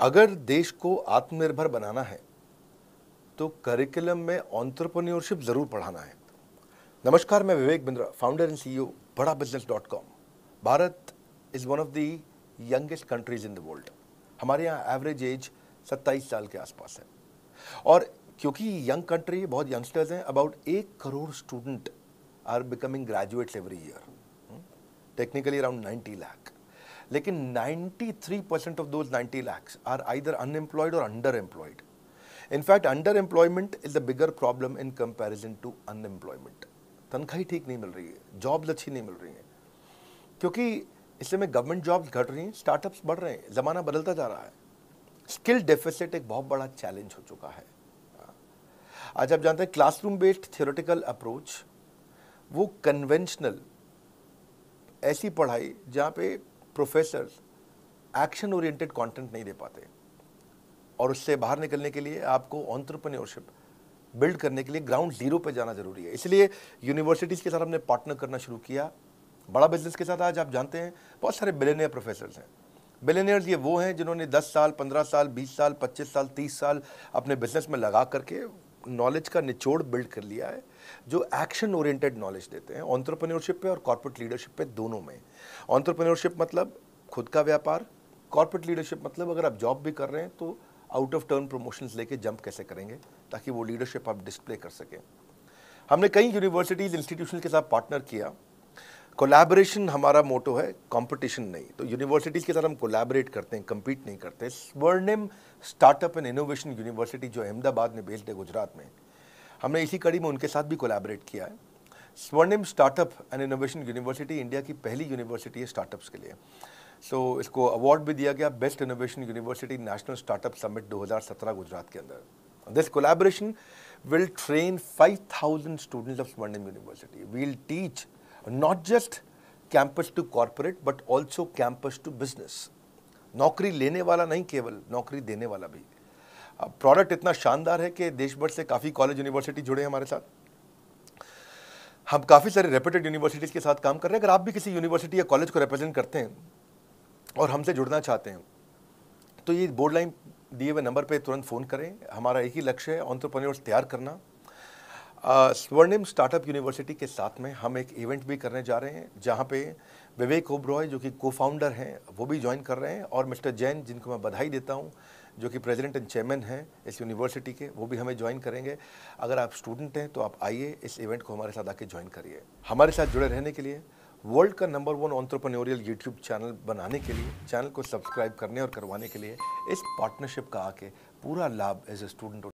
अगर देश को आत्मनिर्भर बनाना है तो करिकुलम में ऑन्टरप्रन्योरशिप ज़रूर पढ़ाना है नमस्कार मैं Vivek Bindra founder and CEO Bada business dot com Bharat is one of the youngest countries in the world हमारे यहाँ एवरेज एज 27 साल के आसपास है और क्योंकि यंग कंट्री बहुत यंगस्टर्स हैं अबाउट एक crore student are becoming graduates every year technically around 90 lakh लेकिन 93 percent of those 90 lakhs are either unemployed और underemployed in fact underemployment is the bigger problem in comparison to unemployment तनख्वाही ठीक नहीं मिल रही है जॉब्स अच्छी नहीं मिल रही हैं क्योंकि इस समय गवर्नमेंट जॉब्स घट रही हैं स्टार्टअप्स बढ़ रहे हैं ज़माना बदलता जा रहा है स्किल डेफिसिट एक बहुत बड़ा चैलेंज हो चुका है आज आप जानते हैं क्लासरूम बेस्ड थियोरेटिकल अप्रोच वो कन्वेंशनल ऐसी पढ़ाई जहाँ पे प्रोफेसर एक्शन ओरिएंटेड कंटेंट नहीं दे पाते और उससे बाहर निकलने के लिए आपको ऑन्ट्रप्रनियोरशिप बिल्ड करने के लिए ग्राउंड जीरो पर जाना जरूरी है इसलिए यूनिवर्सिटीज़ के साथ हमने पार्टनर करना शुरू किया बड़ा बिजनेस के साथ आज आप जानते हैं बहुत सारे बिलेनियर प्रोफेसर्स हैं बिलेनियर्स ये वो हैं जिन्होंने 10 साल 15 साल 20 साल 25 साल 30 साल अपने बिजनेस में लगा करके नॉलेज का निचोड़ बिल्ड कर लिया है जो एक्शन ओरिएंटेड नॉलेज देते हैं ऑन्टरप्रेन्योरशिप पे और कॉर्पोरेट लीडरशिप पे दोनों में ऑन्टरप्रेन्योरशिप मतलब खुद का व्यापार कॉर्पोरेट लीडरशिप मतलब अगर आप जॉब भी कर रहे हैं तो आउट ऑफ टर्न प्रमोशंस लेके जंप कैसे करेंगे ताकि वो लीडरशिप आप डिस्प्ले कर सकें हमने कई यूनिवर्सिटीज़ इंस्टीट्यूशन के साथ पार्टनर किया कोलैबोरेशन हमारा मोटो है कंपटीशन नहीं तो यूनिवर्सिटीज़ के साथ हम कोलैबोरेट करते हैं कम्पीट नहीं करते स्वर्णिम स्टार्टअप एंड इनोवेशन यूनिवर्सिटी जो अहमदाबाद में बेस्ड है गुजरात में हमने इसी कड़ी में उनके साथ भी कोलैबोरेट किया है Swarnim startup and innovation university India की पहली यूनिवर्सिटी है स्टार्टअप्स के लिए सो so, इसको अवार्ड भी दिया गया best innovation university national startup summit 2017 Gujarat के अंदर this collaboration train five 5,000 student of Swarnim university will teach not just campus to corporate but also campus to business नौकरी लेने वाला नहीं केवल नौकरी देने वाला भी प्रोडक्ट इतना शानदार है कि देश भर से काफ़ी कॉलेज यूनिवर्सिटी जुड़े हैं हमारे साथ हम काफ़ी सारे रेप्यूटेड यूनिवर्सिटीज़ के साथ काम कर रहे हैं अगर आप भी किसी यूनिवर्सिटी या कॉलेज को रिप्रेजेंट करते हैं और हमसे जुड़ना चाहते हैं तो ये बोर्ड लाइन दिए हुए नंबर पे तुरंत फ़ोन करें हमारा एक ही लक्ष्य है ऑन्ट्रप्रनोर्स तैयार करना स्वर्णिम स्टार्टअप यूनिवर्सिटी के साथ में हम एक इवेंट भी करने जा रहे हैं जहाँ पे विवेक ओब्रॉय जो कि को फाउंडर हैं वो भी ज्वाइन कर रहे हैं और मिस्टर जैन जिनको मैं बधाई देता हूँ जो कि प्रेसिडेंट एंड चेयरमैन हैं इस यूनिवर्सिटी के वो भी हमें ज्वाइन करेंगे अगर आप स्टूडेंट हैं तो आप आइए इस इवेंट को हमारे साथ आके ज्वाइन करिए हमारे साथ जुड़े रहने के लिए वर्ल्ड का number one entrepreneurial YouTube channel बनाने के लिए चैनल को सब्सक्राइब करने और करवाने के लिए इस पार्टनरशिप का आके पूरा लाभ एज ए स्टूडेंट